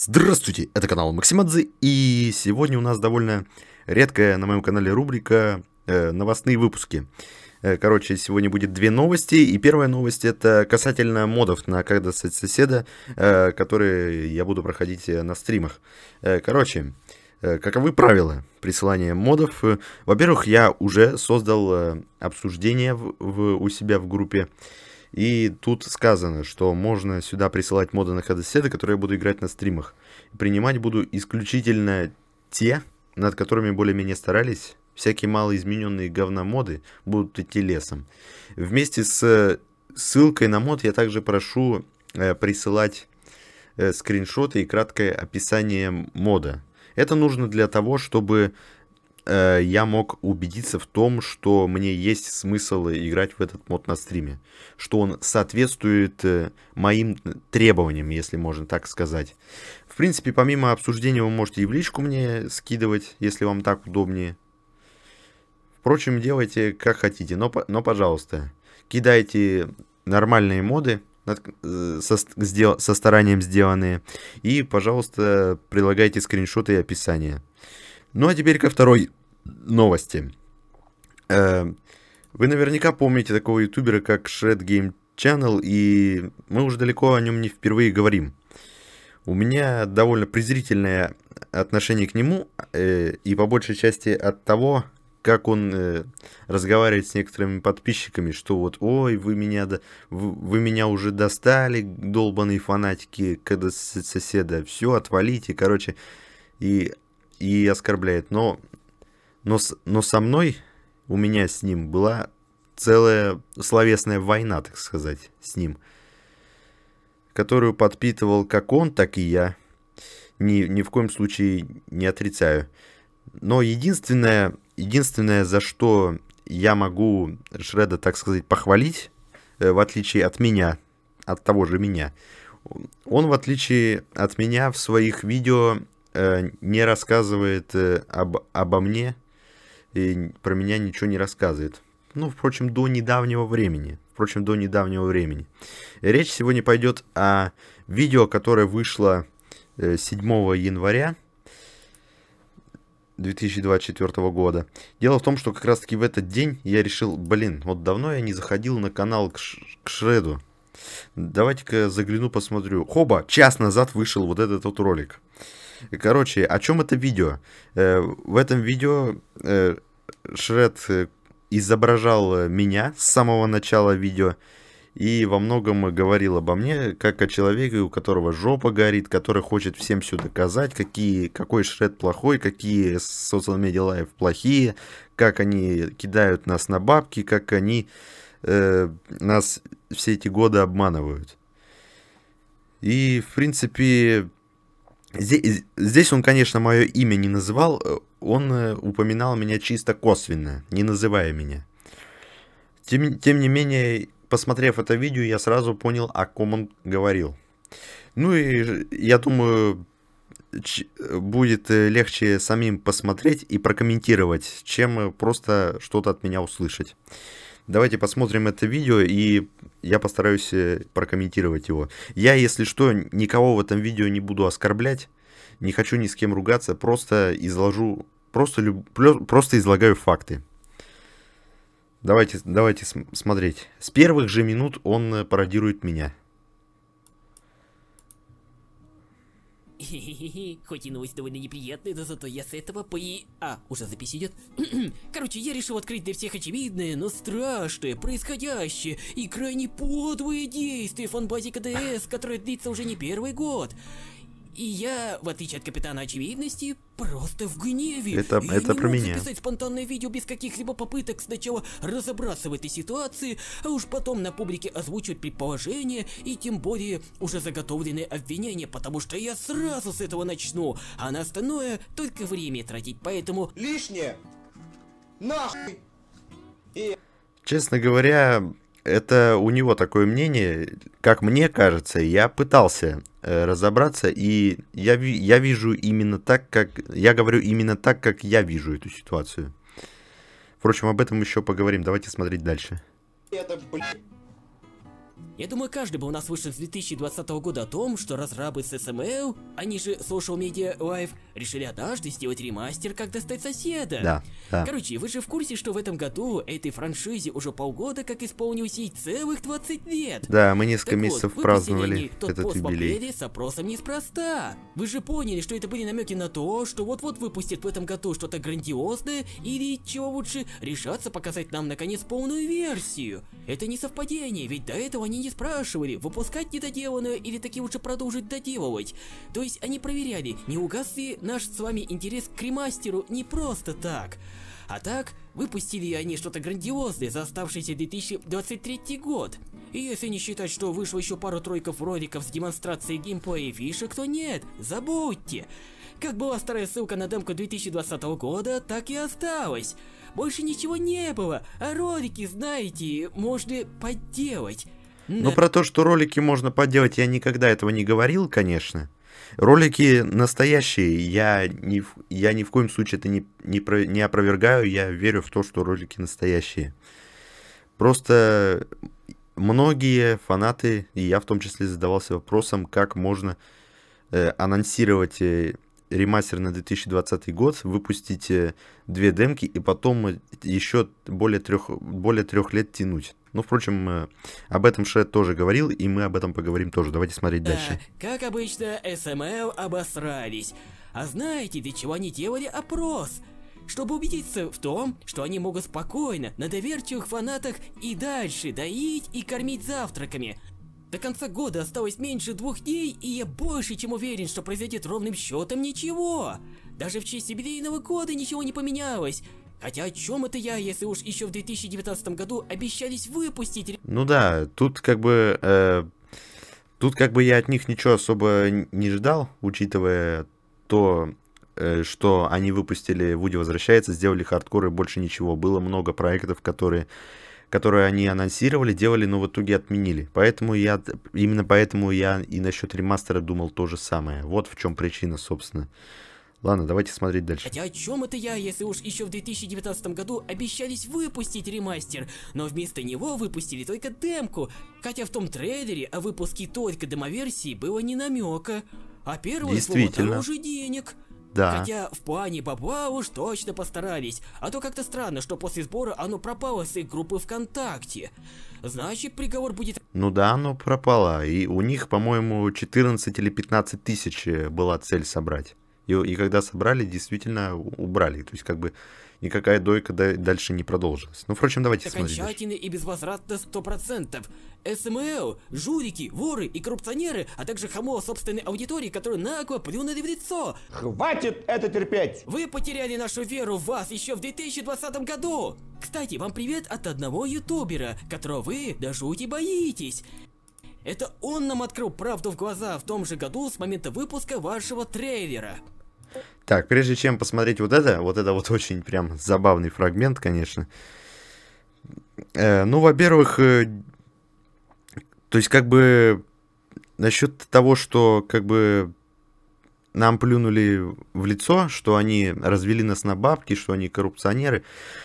Здравствуйте, это канал Максимадзе, и сегодня у нас довольно редкая на моем канале рубрика э, «Новостные выпуски». Э, короче, сегодня будет две новости. И первая новость это касательно модов на "Как достать соседа, э, которые я буду проходить э, на стримах. Короче, каковы правила присылания модов? Во-первых, я уже создал обсуждение в, в, у себя в группе. И тут сказано, что можно сюда присылать моды на хедсеты, которые я буду играть на стримах. Принимать буду исключительно те, над которыми более-менее старались всякие малоизмененные говномоды будут идти лесом. Вместе с э, ссылкой на мод я также прошу э, присылать э, скриншоты и краткое описание мода. Это нужно для того, чтобы я мог убедиться в том, что мне есть смысл играть в этот мод на стриме. Что он соответствует моим требованиям, если можно так сказать. В принципе, помимо обсуждения, вы можете и в личку мне скидывать, если вам так удобнее. Впрочем, делайте как хотите, но, но пожалуйста, кидайте нормальные моды, э, со, сдел, со старанием сделанные. И, пожалуйста, прилагайте скриншоты и описание. Ну а теперь ко второй новости. Э, вы наверняка помните такого ютубера, как Shred Game Channel, и мы уже далеко о нем не впервые говорим. У меня довольно презрительное отношение к нему, э, и по большей части от того, как он э, разговаривает с некоторыми подписчиками, что вот, ой, вы меня, да, вы, вы меня уже достали, долбанные фанатики когда соседа, все, отвалите, короче, и, и оскорбляет. Но, но, но со мной, у меня с ним была целая словесная война, так сказать, с ним, которую подпитывал как он, так и я. Ни, ни в коем случае не отрицаю. Но единственное, Единственное, за что я могу Шреда, так сказать, похвалить, э, в отличие от меня, от того же меня, он, в отличие от меня, в своих видео э, не рассказывает э, об, обо мне и про меня ничего не рассказывает. Ну, впрочем, до недавнего времени. Впрочем, до недавнего времени. Речь сегодня пойдет о видео, которое вышло 7 января 2024 года. Дело в том, что как раз таки в этот день я решил, блин, вот давно я не заходил на канал к, ш- к Шреду. Давайте-ка загляну, посмотрю. Хоба, час назад вышел вот этот вот ролик. Короче, о чем это видео? Э, в этом видео э, Шред э, изображал э, меня с самого начала видео и во многом говорил обо мне, как о человеке, у которого жопа горит, который хочет всем все доказать, какие, какой шред плохой, какие социал-медиа лайф плохие, как они кидают нас на бабки, как они э, нас все эти годы обманывают. И, в принципе, здесь, здесь он, конечно, мое имя не называл, э, он э, упоминал меня чисто косвенно, не называя меня. Тем, тем не менее, посмотрев это видео, я сразу понял, о ком он говорил. Ну и я думаю, будет э, легче самим посмотреть и прокомментировать, чем э, просто что-то от меня услышать. Давайте посмотрим это видео, и я постараюсь э, прокомментировать его. Я, если что, никого в этом видео не буду оскорблять, не хочу ни с кем ругаться, просто изложу, просто, люб, просто излагаю факты. Давайте, давайте смотреть. С первых же минут он э, пародирует меня. Хоть и новость довольно неприятная, но зато я с этого пои. А, уже запись идет. Короче, я решил открыть для всех очевидное, но страшное, происходящее и крайне подлые действие фанбази КДС, которое длится уже не первый год. И я, в отличие от Капитана Очевидности, просто в гневе. Это, я это не про мог меня. записать спонтанное видео без каких-либо попыток сначала разобраться в этой ситуации, а уж потом на публике озвучивать предположения и тем более уже заготовленные обвинения, потому что я сразу с этого начну, а на остальное только время тратить, поэтому... Лишнее! Нахуй! И... Честно говоря, это у него такое мнение, как мне кажется, я пытался э, разобраться, и я, я вижу именно так, как... Я говорю именно так, как я вижу эту ситуацию. Впрочем, об этом еще поговорим. Давайте смотреть дальше. Это, блин... Я думаю, каждый бы у нас вышел с 2020 года о том, что разрабы с SML, эм они же Social Media Live, решили однажды сделать ремастер «Как достать соседа». Да, да. Короче, вы же в курсе, что в этом году этой франшизе уже полгода как исполнилось ей целых 20 лет. Да, мы несколько так месяцев вот, праздновали тот этот юбилей. с опросом неспроста. Вы же поняли, что это были намеки на то, что вот-вот выпустят в этом году что-то грандиозное, или, чего лучше, решаться показать нам наконец полную версию. Это не совпадение, ведь до этого они не Люди спрашивали, выпускать недоделанную или таки лучше продолжить доделывать. То есть они проверяли, не угас ли наш с вами интерес к ремастеру не просто так. А так, выпустили они что-то грандиозное за оставшийся 2023 год. И если не считать, что вышло еще пару-тройков роликов с демонстрацией геймплея и фишек, то нет, забудьте. Как была старая ссылка на демку 2020 года, так и осталась. Больше ничего не было, а ролики, знаете, можно подделать. Но про то, что ролики можно подделать, я никогда этого не говорил, конечно. Ролики настоящие, я ни, я ни в коем случае это не, не, про, не опровергаю, я верю в то, что ролики настоящие. Просто многие фанаты, и я в том числе задавался вопросом, как можно э, анонсировать э, ремастер на 2020 год, выпустите две демки и потом э, еще более трех, более трех лет тянуть. Ну, впрочем, э, об этом Шред тоже говорил, и мы об этом поговорим тоже. Давайте смотреть да, дальше. Как обычно, СМЛ эм обосрались. А знаете, для чего они делали опрос? Чтобы убедиться в том, что они могут спокойно на доверчивых фанатах и дальше доить и кормить завтраками – до конца года осталось меньше двух дней, и я больше чем уверен, что произойдет ровным счетом ничего. Даже в честь юбилейного года ничего не поменялось. Хотя о чем это я, если уж еще в 2019 году обещались выпустить... Ну да, тут как бы... Э, тут как бы я от них ничего особо не ждал, учитывая то, э, что они выпустили «Вуди возвращается», сделали хардкор и больше ничего. Было много проектов, которые которую они анонсировали, делали, но в итоге отменили. Поэтому я, именно поэтому я и насчет ремастера думал то же самое. Вот в чем причина, собственно. Ладно, давайте смотреть дальше. Хотя о чем это я, если уж еще в 2019 году обещались выпустить ремастер, но вместо него выпустили только демку. Хотя в том трейлере о выпуске только демоверсии было не намека. А первое слово дороже денег. Да. Хотя в плане бабла уж точно постарались, а то как-то странно, что после сбора оно пропало с их группы ВКонтакте. Значит, приговор будет... Ну да, оно пропало, и у них, по-моему, 14 или 15 тысяч э, была цель собрать. И, и когда собрали, действительно убрали. То есть как бы никакая дойка дальше не продолжилась. Ну, впрочем, давайте смотреть. Окончательно и безвозвратно сто процентов. СМЛ, жулики, воры и коррупционеры, а также хамо собственной аудитории, которые нагло плюнули в лицо. Хватит это терпеть! Вы потеряли нашу веру в вас еще в 2020 году! Кстати, вам привет от одного ютубера, которого вы до жути боитесь. Это он нам открыл правду в глаза в том же году с момента выпуска вашего трейлера. Так, прежде чем посмотреть вот это, вот это вот очень прям забавный фрагмент, конечно. Э, ну, во-первых, э, то есть как бы насчет того, что как бы нам плюнули в лицо, что они развели нас на бабки, что они коррупционеры.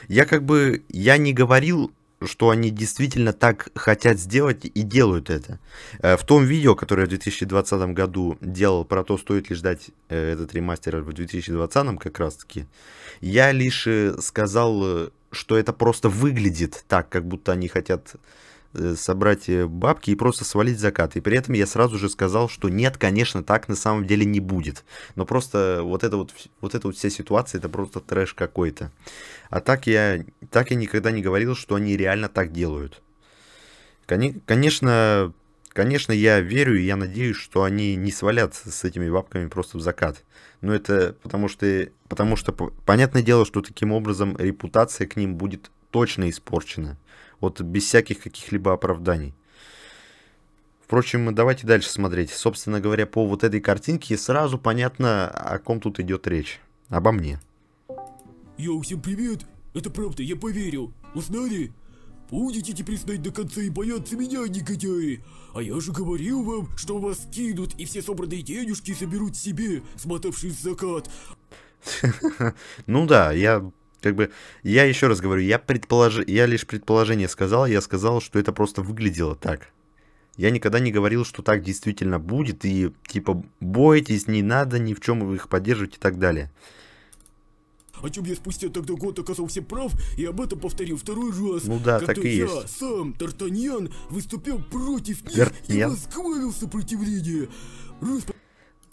Я как бы, я не говорил что они действительно так хотят сделать и делают это. Э, в том видео, которое я в 2020 году делал про то, стоит ли ждать э, этот ремастер в 2020 как раз таки, я лишь э, сказал, что это просто выглядит так, как будто они хотят Э, собрать э, бабки и просто свалить закат. И при этом я сразу же сказал, что нет, конечно, так на самом деле не будет. Но просто вот это вот, вот эта вот вся ситуация, это просто трэш какой-то. А так я, так я никогда не говорил, что они реально так делают. Конечно, конечно, я верю и я надеюсь, что они не свалятся с этими бабками просто в закат. Но это потому что, потому что понятное дело, что таким образом репутация к ним будет точно испорчена. Вот без всяких каких-либо оправданий. Впрочем, давайте дальше смотреть. Собственно говоря, по вот этой картинке сразу понятно, о ком тут идет речь. Обо мне. Йоу, всем привет! Это правда, я поверил. Узнали? Будете теперь знать до конца и бояться меня, негодяи! А я же говорил вам, что вас кинут, и все собранные денежки заберут себе, смотавшись закат. Ну да, я как бы, я еще раз говорю, я, предполож... я лишь предположение сказал, я сказал, что это просто выглядело так. Я никогда не говорил, что так действительно будет, и типа бойтесь, не надо ни в чем их поддерживать и так далее. О чем я спустя тогда год оказался прав, и об этом повторил второй раз. Ну да, так и я есть. сам, Тартаньян, выступил против них Гартьян. и возглавил сопротивление. Раз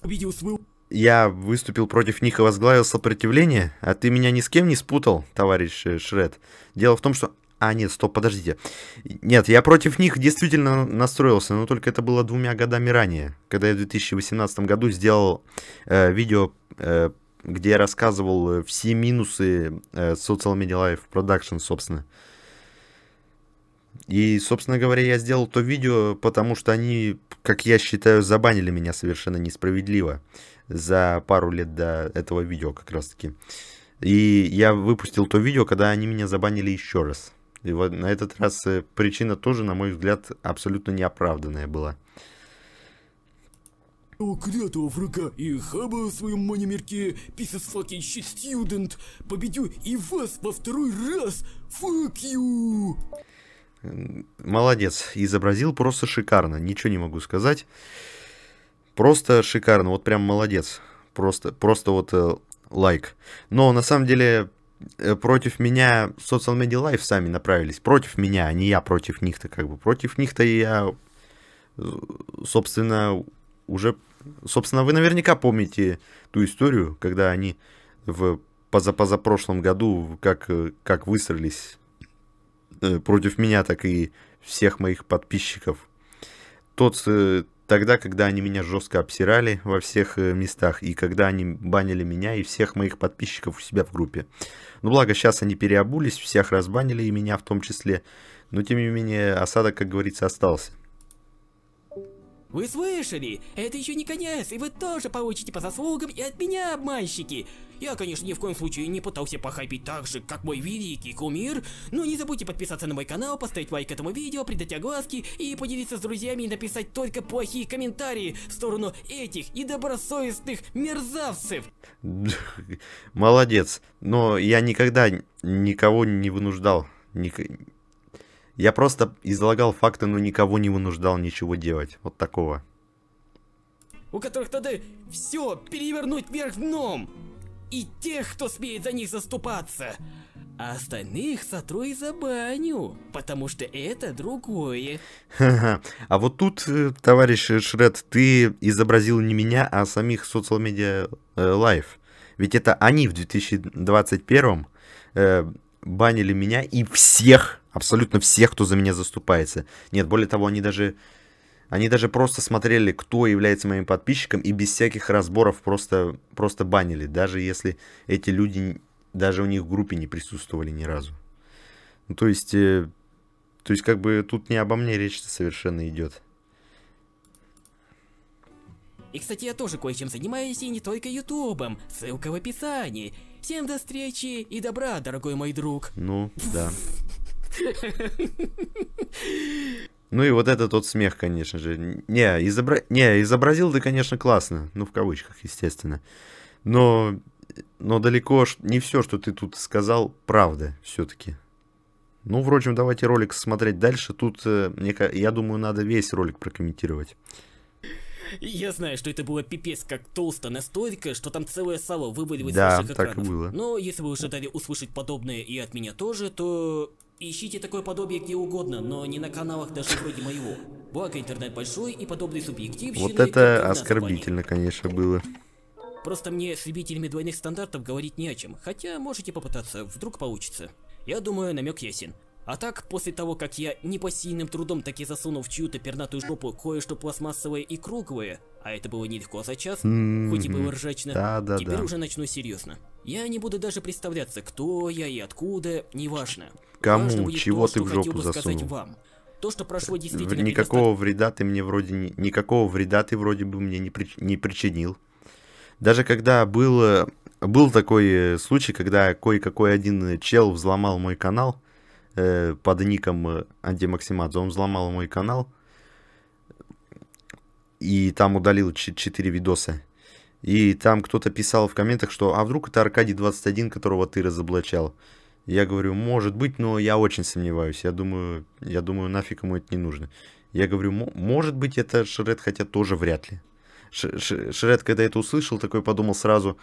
победил своего я выступил против них и возглавил сопротивление, а ты меня ни с кем не спутал, товарищ э, Шред. Дело в том, что... А, нет, стоп, подождите. Нет, я против них действительно настроился, но только это было двумя годами ранее, когда я в 2018 году сделал э, видео, э, где я рассказывал э, все минусы э, Social Media Life Production, собственно. И, собственно говоря, я сделал то видео, потому что они, как я считаю, забанили меня совершенно несправедливо за пару лет до этого видео как раз-таки. И я выпустил то видео, когда они меня забанили еще раз. И вот на этот раз э, причина тоже, на мой взгляд, абсолютно неоправданная была. У врага и хаба в своем манимерке, писес факин щит студент, победю и вас во второй раз, fuck you! Молодец, изобразил просто шикарно, ничего не могу сказать. Просто шикарно, вот прям молодец. Просто, просто вот э, лайк. Но на самом деле э, против меня социал медиа лайф сами направились. Против меня, а не я против них-то как бы. Против них-то я, э, собственно, уже... Собственно, вы наверняка помните ту историю, когда они в позапозапрошлом году как, э, как высрались против меня, так и всех моих подписчиков. Тот, тогда, когда они меня жестко обсирали во всех э, местах, и когда они банили меня и всех моих подписчиков у себя в группе. Ну, благо, сейчас они переобулись, всех разбанили, и меня в том числе. Но, тем не менее, осадок, как говорится, остался. Вы слышали? Это еще не конец, и вы тоже получите по заслугам и от меня, обманщики! Я, конечно, ни в коем случае не пытался похайпить так же, как мой великий кумир, но не забудьте подписаться на мой канал, поставить лайк этому видео, придать огласки и поделиться с друзьями и написать только плохие комментарии в сторону этих и добросовестных мерзавцев! Молодец, но я никогда никого не вынуждал. Ник... Я просто излагал факты, но никого не вынуждал ничего делать. Вот такого. У которых надо все перевернуть вверх дном. И тех, кто смеет за них заступаться. А остальных сотру за баню, потому что это другое. А вот тут, э, товарищ Шред, ты изобразил не меня, а самих социал-медиа лайф. Э, Ведь это они в 2021 э, банили меня и всех, абсолютно всех, кто за меня заступается. Нет, более того, они даже, они даже просто смотрели, кто является моим подписчиком, и без всяких разборов просто, просто банили, даже если эти люди, даже у них в группе не присутствовали ни разу. Ну, то есть, э, то есть как бы тут не обо мне речь совершенно идет. И, кстати, я тоже кое-чем занимаюсь, и не только ютубом. Ссылка в описании. Всем до встречи и добра, дорогой мой друг. Ну, да. Ну и вот этот тот смех, конечно же. Не, изобра... не изобразил ты, конечно, классно. Ну, в кавычках, естественно. Но, но далеко не все, что ты тут сказал, правда все-таки. Ну, впрочем, давайте ролик смотреть дальше. Тут, э, мне, я думаю, надо весь ролик прокомментировать я знаю, что это было пипец как толсто, настолько, что там целое сало вывалилось да, с ваших экранов. так было. Но если вы ожидали услышать подобное и от меня тоже, то ищите такое подобие где угодно, но не на каналах даже вроде моего. Благо интернет большой и подобный субъективщины... Вот это оскорбительно, конечно, было. Просто мне с любителями двойных стандартов говорить не о чем, хотя можете попытаться, вдруг получится. Я думаю, намек ясен. А так, после того, как я непосильным трудом таки засунул в чью-то пернатую жопу кое-что пластмассовое и круглое, а это было нелегко за час, mm -hmm. хоть и было ржачно, да, да, теперь да. уже начну серьезно. Я не буду даже представляться, кто я и откуда, неважно. Кому, важно будет чего то, ты в жопу засунул? вам. То, что прошло э, действительно... Никакого вреда ты мне вроде... Не... Никакого вреда ты вроде бы мне не, прич... не причинил. Даже когда было... Э, был такой э, случай, когда кое-какой один чел взломал мой канал, Э, под ником э, Анди Максимадзе, он взломал мой канал и там удалил 4 видоса. И там кто-то писал в комментах, что «А вдруг это Аркадий 21, которого ты разоблачал?» Я говорю, может быть, но я очень сомневаюсь. Я думаю, я думаю, нафиг ему это не нужно. Я говорю, может быть, это Шред, хотя тоже вряд ли. Ш Ш Шред, когда это услышал, такой подумал сразу,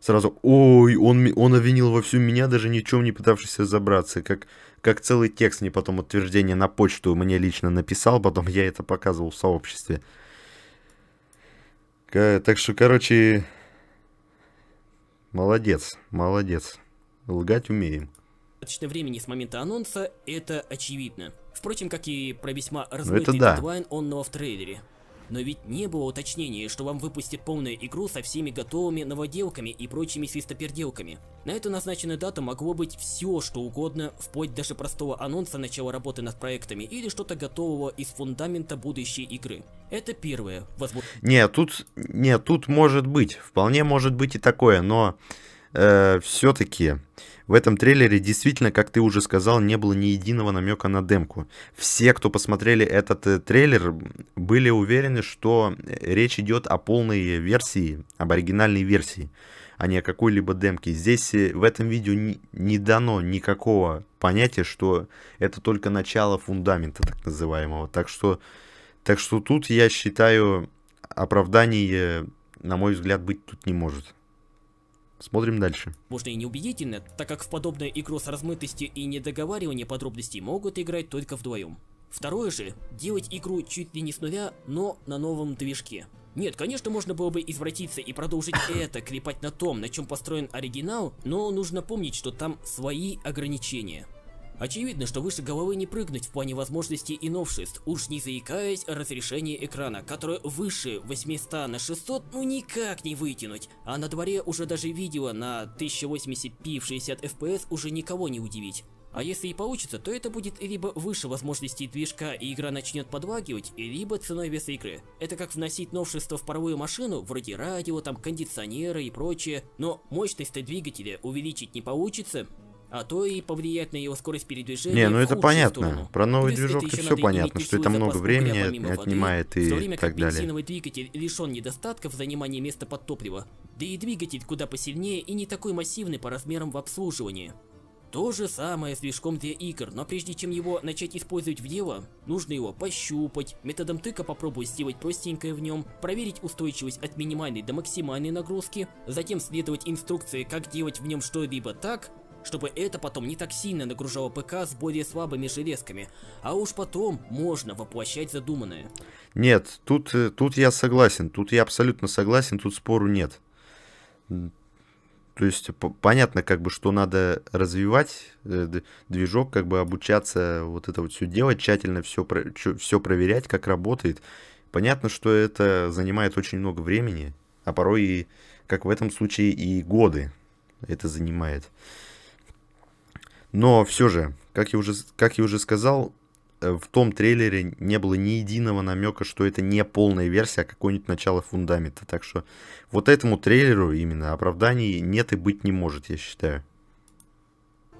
сразу, ой, он, он обвинил во всю меня, даже ничем не пытавшись разобраться, как как целый текст мне потом утверждение на почту мне лично написал, потом я это показывал в сообществе. Так что, короче, молодец, молодец. Лгать умеем. Достаточно времени с момента анонса, это очевидно. Впрочем, как и про весьма ну, размытый дедлайн, да. он но в трейлере. Но ведь не было уточнения, что вам выпустят полную игру со всеми готовыми новоделками и прочими свистоперделками. На эту назначенную дату могло быть все, что угодно, вплоть даже простого анонса начала работы над проектами или что-то готового из фундамента будущей игры. Это первое. Возможно... Не, тут... Не, тут может быть. Вполне может быть и такое, но э, все-таки в этом трейлере действительно, как ты уже сказал, не было ни единого намека на демку. Все, кто посмотрели этот э, трейлер, были уверены, что э, речь идет о полной версии, об оригинальной версии, а не о какой-либо демке. Здесь э, в этом видео не, не дано никакого понятия, что это только начало фундамента так называемого. Так что, так что тут я считаю оправданий, э, на мой взгляд, быть тут не может. Смотрим дальше. Можно и неубедительно, так как в подобную игру с размытостью и недоговариванием подробностей могут играть только вдвоем. Второе же, делать игру чуть ли не с нуля, но на новом движке. Нет, конечно, можно было бы извратиться и продолжить это, клепать на том, на чем построен оригинал, но нужно помнить, что там свои ограничения. Очевидно, что выше головы не прыгнуть в плане возможностей и новшеств, уж не заикаясь о разрешении экрана, которое выше 800 на 600 ну никак не вытянуть. А на дворе уже даже видео на 1080p в 60 fps уже никого не удивить. А если и получится, то это будет либо выше возможностей движка и игра начнет подлагивать, либо ценой веса игры. Это как вносить новшество в паровую машину, вроде радио, там кондиционера и прочее, но мощность двигателя увеличить не получится, а то и повлияет на его скорость передвижения. Не, ну это понятно. Сторону. Про новый Плюс движок это все понятно, что это много времени отнимает воды, и в то время так как далее. бензиновый двигатель лишен недостатков занимания места под топливо, да и двигатель куда посильнее и не такой массивный по размерам в обслуживании. То же самое с движком для игр, но прежде чем его начать использовать в дело, нужно его пощупать, методом тыка попробовать сделать простенькое в нем, проверить устойчивость от минимальной до максимальной нагрузки, затем следовать инструкции, как делать в нем что-либо так, чтобы это потом не так сильно нагружало ПК с более слабыми железками, а уж потом можно воплощать задуманное. Нет, тут, э, тут я согласен, тут я абсолютно согласен, тут спору нет. То есть понятно, как бы, что надо развивать э, движок, как бы обучаться вот это вот все делать, тщательно все, все проверять, как работает. Понятно, что это занимает очень много времени, а порой и, как в этом случае, и годы это занимает. Но все же, как я уже, как я уже сказал, э, в том трейлере не было ни единого намека, что это не полная версия, а какое-нибудь начало фундамента. Так что вот этому трейлеру именно оправданий нет и быть не может, я считаю.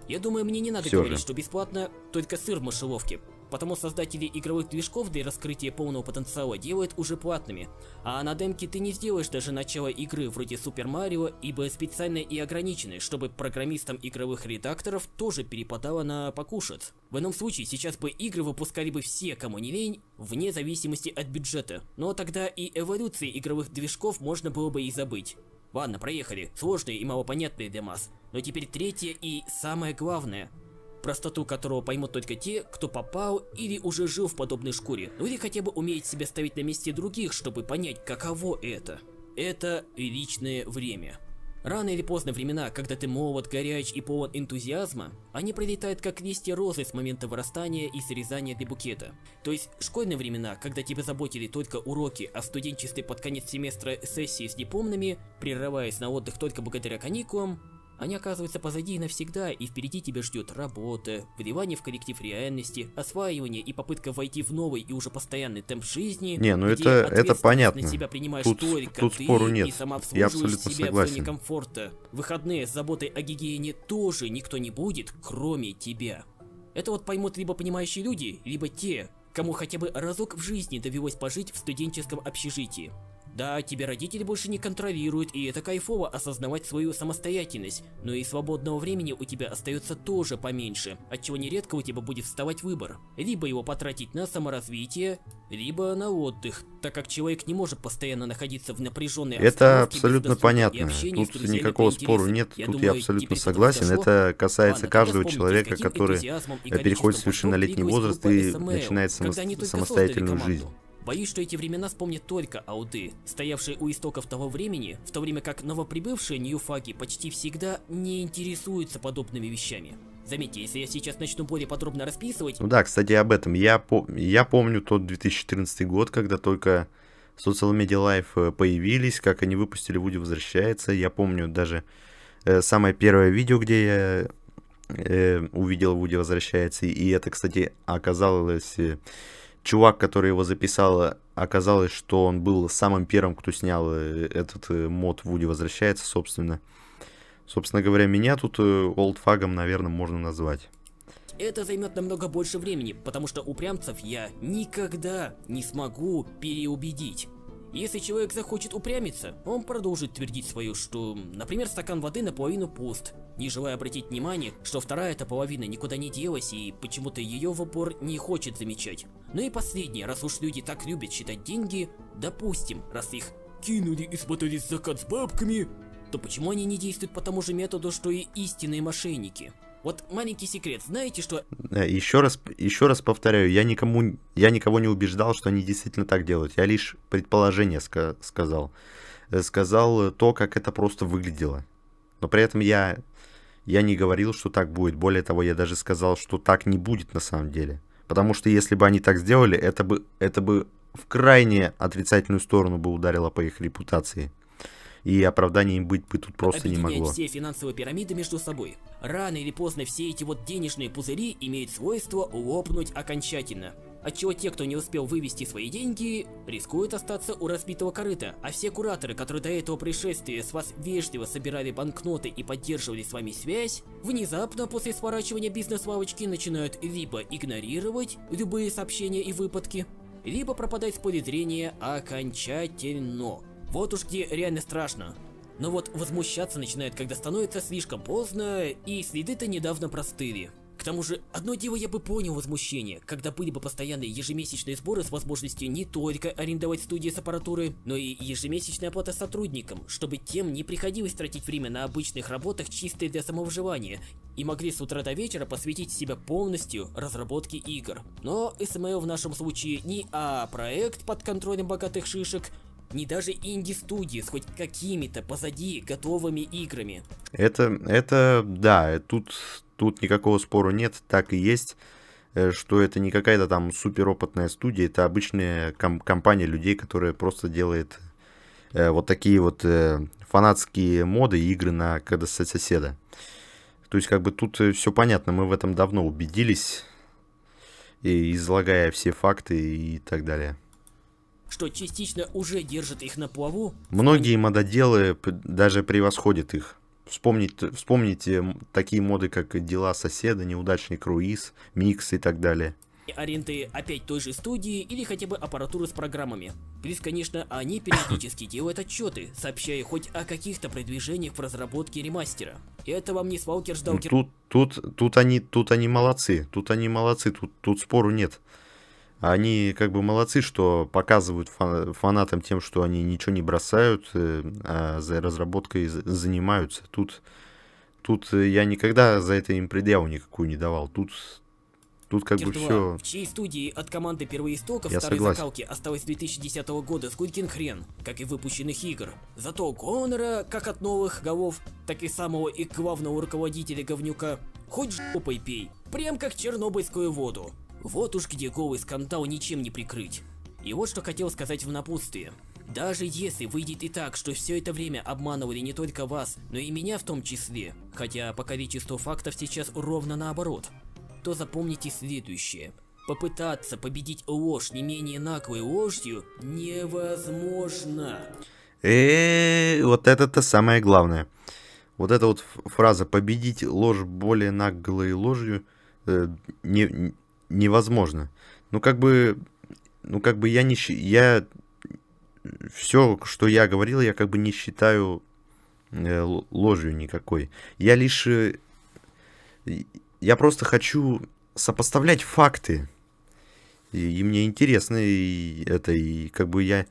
Я думаю, мне не надо Все говорить, же. что бесплатно только сыр в мышеловке. Потому создатели игровых движков для раскрытия полного потенциала делают уже платными. А на демке ты не сделаешь даже начало игры вроде Супер Марио, ибо специально и ограничены, чтобы программистам игровых редакторов тоже перепадало на покушать. В ином случае сейчас бы игры выпускали бы все, кому не лень, вне зависимости от бюджета. Но тогда и эволюции игровых движков можно было бы и забыть. Ладно, проехали. Сложные и малопонятные для нас, Но теперь третье и самое главное – простоту которого поймут только те, кто попал или уже жил в подобной шкуре, ну или хотя бы умеет себя ставить на месте других, чтобы понять, каково это. Это личное время. Рано или поздно времена, когда ты молод, горяч и полон энтузиазма, они пролетают как листья розы с момента вырастания и срезания для букета. То есть школьные времена, когда тебе заботили только уроки, а студенчество под конец семестра сессии с дипломными, прерываясь на отдых только благодаря каникулам, они оказываются позади навсегда, и впереди тебя ждет работа, вливание в коллектив реальности, осваивание и попытка войти в новый и уже постоянный темп жизни. Не, ну это, это понятно. На себя принимаешь тут, только тут ты спору нет. и сама Я абсолютно себя согласен. в зоне комфорта. Выходные с заботой о гигиене тоже никто не будет, кроме тебя. Это вот поймут либо понимающие люди, либо те, кому хотя бы разок в жизни довелось пожить в студенческом общежитии. Да, тебе родители больше не контролируют, и это кайфово осознавать свою самостоятельность, но и свободного времени у тебя остается тоже поменьше, отчего нередко у тебя будет вставать выбор. Либо его потратить на саморазвитие, либо на отдых, так как человек не может постоянно находиться в напряженной Это абсолютно понятно. Тут никакого спору нет, я тут думаю, я абсолютно согласен. Дошло? Это касается каждого человека, который э, переходит в совершеннолетний возраст и начинает самостоятельную жизнь. Боюсь, что эти времена вспомнят только ауты, стоявшие у истоков того времени, в то время как новоприбывшие Ньюфаги почти всегда не интересуются подобными вещами. Заметьте, если я сейчас начну более подробно расписывать... Ну да, кстати, об этом. Я, по... я помню тот 2014 год, когда только Social Media Life э, появились, как они выпустили «Вуди возвращается». Я помню даже э, самое первое видео, где я э, увидел «Вуди возвращается». И это, кстати, оказалось... Э, чувак, который его записал, оказалось, что он был самым первым, кто снял э, этот э, мод Вуди возвращается, собственно. Собственно говоря, меня тут э, олдфагом, наверное, можно назвать. Это займет намного больше времени, потому что упрямцев я никогда не смогу переубедить. Если человек захочет упрямиться, он продолжит твердить свою, что, например, стакан воды наполовину пуст, не желая обратить внимание, что вторая эта половина никуда не делась и почему-то ее в упор не хочет замечать. Ну и последнее, раз уж люди так любят считать деньги, допустим, раз их кинули и смотрели закат с бабками, то почему они не действуют по тому же методу, что и истинные мошенники? Вот маленький секрет, знаете что... Э, еще раз, еще раз повторяю, я никому, я никого не убеждал, что они действительно так делают. Я лишь предположение ска сказал. Э, сказал то, как это просто выглядело. Но при этом я, я не говорил, что так будет. Более того, я даже сказал, что так не будет на самом деле. Потому что если бы они так сделали, это бы, это бы в крайне отрицательную сторону бы ударило по их репутации и оправданий быть бы тут просто не могло. все финансовые пирамиды между собой. Рано или поздно все эти вот денежные пузыри имеют свойство лопнуть окончательно. Отчего те, кто не успел вывести свои деньги, рискуют остаться у разбитого корыта, а все кураторы, которые до этого происшествия с вас вежливо собирали банкноты и поддерживали с вами связь, внезапно после сворачивания бизнес-лавочки начинают либо игнорировать любые сообщения и выпадки, либо пропадать с поля зрения окончательно. Вот уж где реально страшно. Но вот возмущаться начинает, когда становится слишком поздно, и следы-то недавно простыли. К тому же, одно дело я бы понял возмущение, когда были бы постоянные ежемесячные сборы с возможностью не только арендовать студии с аппаратуры, но и ежемесячная оплата сотрудникам, чтобы тем не приходилось тратить время на обычных работах чистые для самовыживания, и могли с утра до вечера посвятить себя полностью разработке игр. Но СМЛ в нашем случае не А-проект под контролем богатых шишек, ни даже инди-студии с хоть какими-то позади готовыми играми. Это, это, да, э, тут, тут никакого спору нет, так и есть э, что это не какая-то там суперопытная студия, это обычная ком- компания людей, которая просто делает э, вот такие вот э, фанатские моды и игры на когда соседа. То есть как бы тут э, все понятно, мы в этом давно убедились, и, излагая все факты и так далее что частично уже держит их на плаву. Многие мододелы даже превосходят их. Вспомните, вспомните такие моды, как «Дела соседа», «Неудачный круиз», «Микс» и так далее аренды опять той же студии или хотя бы аппаратуры с программами. Плюс, конечно, они периодически делают отчеты, сообщая хоть о каких-то продвижениях в разработке ремастера. Это вам не свалкер ждал. Ну, тут, тут, тут они, тут они молодцы, тут они молодцы, тут, тут спору нет они как бы молодцы, что показывают фанатам тем, что они ничего не бросают, э, а за разработкой занимаются. Тут, тут э, я никогда за это им предъяву никакую не давал. Тут, тут как Тир бы все... В чьей студии от команды первоистоков второй согласен. закалки осталось 2010 года Скуткин хрен, как и выпущенных игр. Зато Конора, как от новых голов, так и самого их главного руководителя говнюка, хоть жопой пей, прям как чернобыльскую воду. Вот уж где голый скандал ничем не прикрыть. И вот что хотел сказать в напутствие. Даже если выйдет и так, что все это время обманывали не только вас, но и меня в том числе, хотя по количеству фактов сейчас ровно наоборот, то запомните следующее. Попытаться победить ложь не менее наглой ложью невозможно. Э, вот это-то самое главное. Вот эта вот фраза «победить ложь более наглой ложью» э, не, невозможно. Ну, как бы, ну, как бы я не, я, все, что я говорил, я как бы не считаю э, ложью никакой. Я лишь, э, я просто хочу сопоставлять факты. И, и мне интересно и это, и как бы я...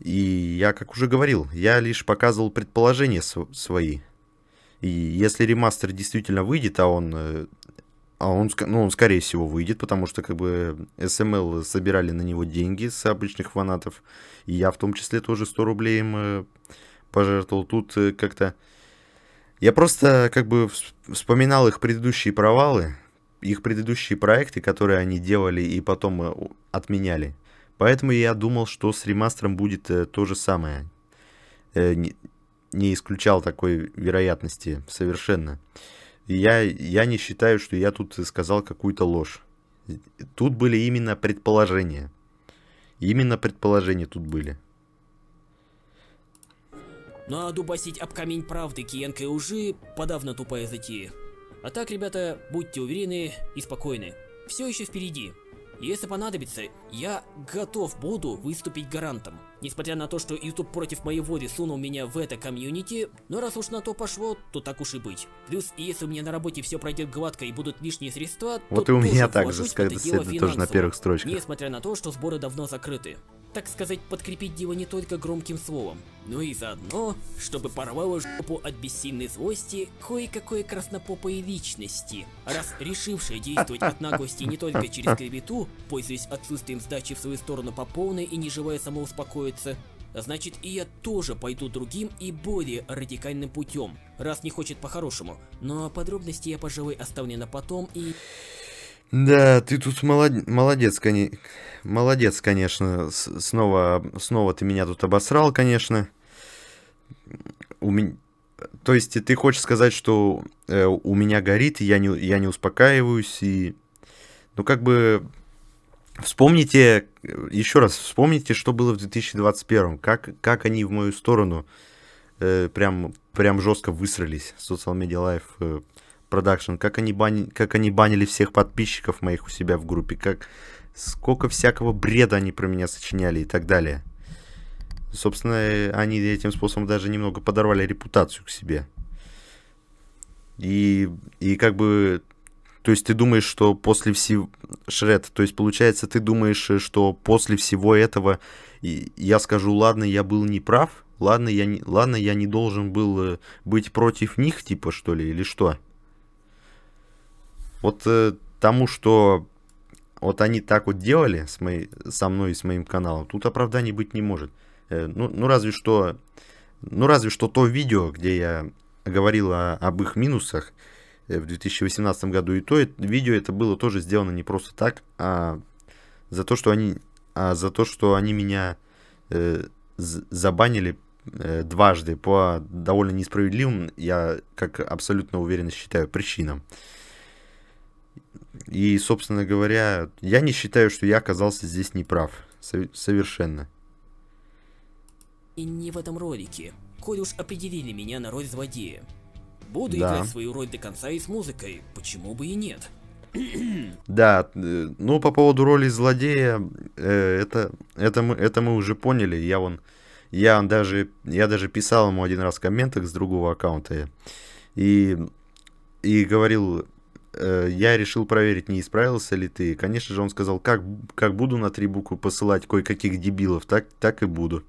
И я, как уже говорил, я лишь показывал предположения свои. И если ремастер действительно выйдет, а он э, а он, ну, он, скорее всего, выйдет, потому что, как бы, SML эм собирали на него деньги с обычных фанатов. И я в том числе тоже 100 рублей им э, пожертвовал. Тут э, как-то... Я просто, как бы, вспоминал их предыдущие провалы, их предыдущие проекты, которые они делали и потом э, отменяли. Поэтому я думал, что с ремастером будет то же самое. Не исключал такой вероятности совершенно я, я не считаю, что я тут сказал какую-то ложь. Тут были именно предположения. Именно предположения тут были. Ну а дубасить об камень правды Киенко и уже подавно тупая затея. А так, ребята, будьте уверены и спокойны. Все еще впереди. Если понадобится, я готов буду выступить гарантом. Несмотря на то, что YouTube против моей воли сунул меня в это комьюнити, но раз уж на то пошло, то так уж и быть. Плюс, если у меня на работе все пройдет гладко и будут лишние средства, вот то и у меня также, скажет, тоже на первых строчках. Несмотря на то, что сборы давно закрыты так сказать, подкрепить дело не только громким словом, но и заодно, чтобы порвало жопу от бессильной злости кое-какой краснопопой личности, раз решившая действовать от наглости не только через клевету, пользуясь отсутствием сдачи в свою сторону по полной и не желая самоуспокоиться, значит и я тоже пойду другим и более радикальным путем, раз не хочет по-хорошему, но подробности я, пожалуй, оставлю на потом и... Да, ты тут молодец, коне... молодец, конечно. С снова, снова ты меня тут обосрал, конечно. У меня... То есть ты хочешь сказать, что э, у меня горит, и я не, я не успокаиваюсь, и... Ну, как бы... Вспомните, э, еще раз вспомните, что было в 2021, как, как они в мою сторону э, прям, прям жестко высрались. Social Media Life э, Продакшн, как они, бани... как они банили всех подписчиков моих у себя в группе, как сколько всякого бреда они про меня сочиняли и так далее. Собственно, э, они этим способом даже немного подорвали репутацию к себе. И, и как бы, то есть ты думаешь, что после всего... Шред, то есть получается, ты думаешь, э, что после всего этого я скажу, ладно, я был неправ, ладно, я не, ладно, я не должен был э, быть против них, типа, что ли, или что? Вот э, тому, что вот они так вот делали с моей, со мной и с моим каналом, тут оправданий быть не может. Э, ну, ну, разве что, ну, разве что то видео, где я говорил о, об их минусах э, в 2018 году, и то это, видео это было тоже сделано не просто так, а за то, что они, а за то, что они меня э, забанили э, дважды по довольно несправедливым, я как абсолютно уверенно считаю, причинам. И, собственно говоря, я не считаю, что я оказался здесь неправ. совершенно. И не в этом ролике. Коль уж определили меня на роль злодея. Буду да. играть свою роль до конца и с музыкой, почему бы и нет. Да, э, ну по поводу роли злодея, э, это, это, мы, это мы уже поняли. Я вон, я даже, я даже писал ему один раз в комментах с другого аккаунта и, и говорил, Э, я решил проверить, не исправился ли ты. Конечно же, он сказал, как, как буду на три буквы посылать кое-каких дебилов, так, так и буду.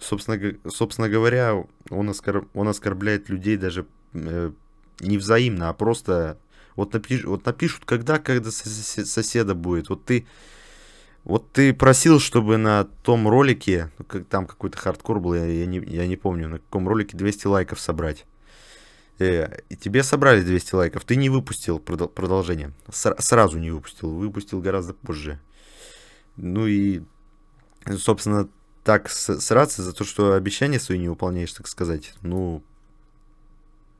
Собственно, собственно говоря, он, оскор... он оскорбляет людей даже э, не взаимно, а просто... Вот, напиш... вот напишут, когда, когда соседа будет. Вот ты... Вот ты просил, чтобы на том ролике, ну, как там какой-то хардкор был, я, я, не, я не помню, на каком ролике 200 лайков собрать. Э, и тебе собрали 200 лайков, ты не выпустил продолжение. сразу не выпустил, выпустил гораздо позже. Ну и, собственно, так сраться за то, что обещания свои не выполняешь, так сказать. Ну,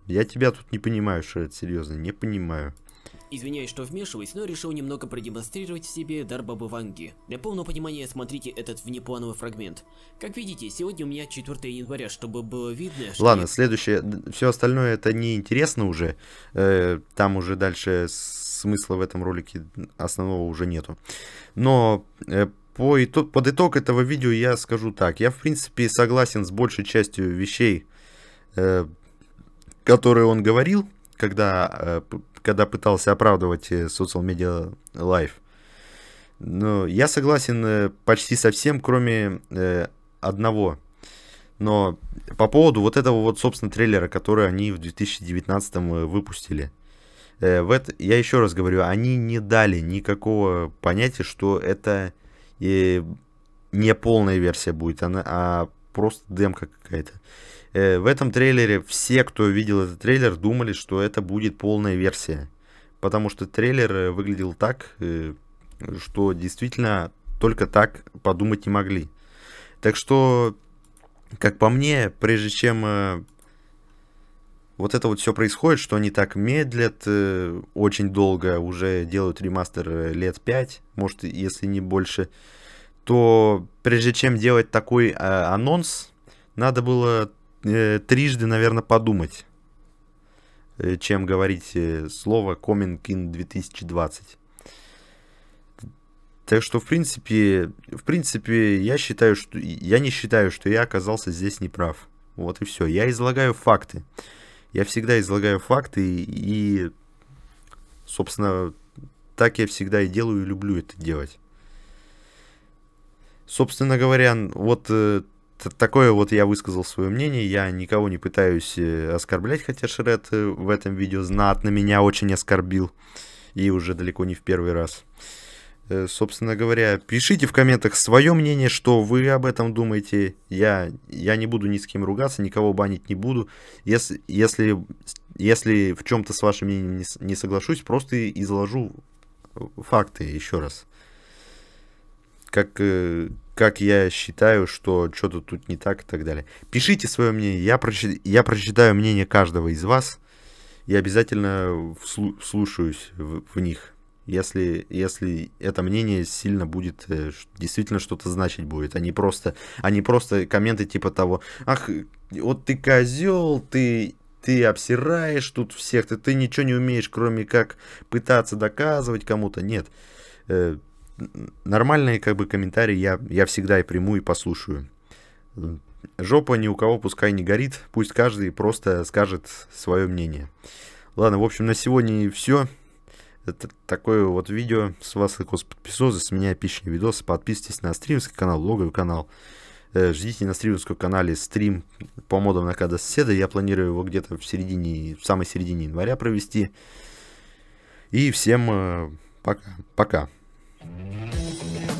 я тебя тут не понимаю, Шред, серьезно, не понимаю. Извиняюсь, что вмешиваюсь, но решил немного продемонстрировать в себе дар Бабы Ванги. Для полного понимания смотрите этот внеплановый фрагмент. Как видите, сегодня у меня 4 января, чтобы было видно, что... Ладно, я... следующее. Все остальное это не интересно уже. Э, там уже дальше смысла в этом ролике основного уже нету. Но... Э, по итог, под итог этого видео я скажу так. Я, в принципе, согласен с большей частью вещей, э, которые он говорил, когда э, когда пытался оправдывать э, Social Media Live. Ну, я согласен э, почти со всем, кроме э, одного. Но по поводу вот этого вот, собственно, трейлера, который они в 2019 м э, выпустили. Э, в это, я еще раз говорю, они не дали никакого понятия, что это э, не полная версия будет, она, а просто демка какая-то. Э, в этом трейлере все, кто видел этот трейлер, думали, что это будет полная версия. Потому что трейлер э, выглядел так, э, что действительно только так подумать не могли. Так что, как по мне, прежде чем э, вот это вот все происходит, что они так медлят, э, очень долго уже делают ремастер э, лет 5, может, если не больше, то прежде чем делать такой э, анонс, надо было э, трижды, наверное, подумать, э, чем говорить э, слово Coming in 2020. Так что, в принципе, в принципе, я считаю, что я не считаю, что я оказался здесь неправ. Вот и все. Я излагаю факты. Я всегда излагаю факты и, и собственно, так я всегда и делаю и люблю это делать. Собственно говоря, вот э, такое вот я высказал свое мнение, я никого не пытаюсь э, оскорблять, хотя Шред э, в этом видео знатно меня очень оскорбил, и уже далеко не в первый раз. Э, собственно говоря, пишите в комментах свое мнение, что вы об этом думаете. Я, я не буду ни с кем ругаться, никого банить не буду. Если, если, если в чем-то с вашим мнением не, не соглашусь, просто изложу факты еще раз. Как как я считаю, что что-то тут не так и так далее. Пишите свое мнение, я, прочит, я прочитаю мнение каждого из вас, и обязательно слушаюсь в, в них, если, если это мнение сильно будет, э, действительно что-то значить будет, а не просто, а не просто комменты типа того, ах, вот ты козел, ты ты обсираешь тут всех, ты, ты ничего не умеешь, кроме как пытаться доказывать кому-то. Нет, э, нормальные как бы комментарии я, я всегда и приму, и послушаю. Жопа ни у кого пускай не горит, пусть каждый просто скажет свое мнение. Ладно, в общем, на сегодня и все. Это такое вот видео. С вас лайкос подписосы, с меня эпичный видос. Подписывайтесь на стримский канал, логовый канал. Э, ждите на стримском канале стрим по модам на Кадасседа. Я планирую его где-то в середине, в самой середине января провести. И всем э, пока. пока. Thank you.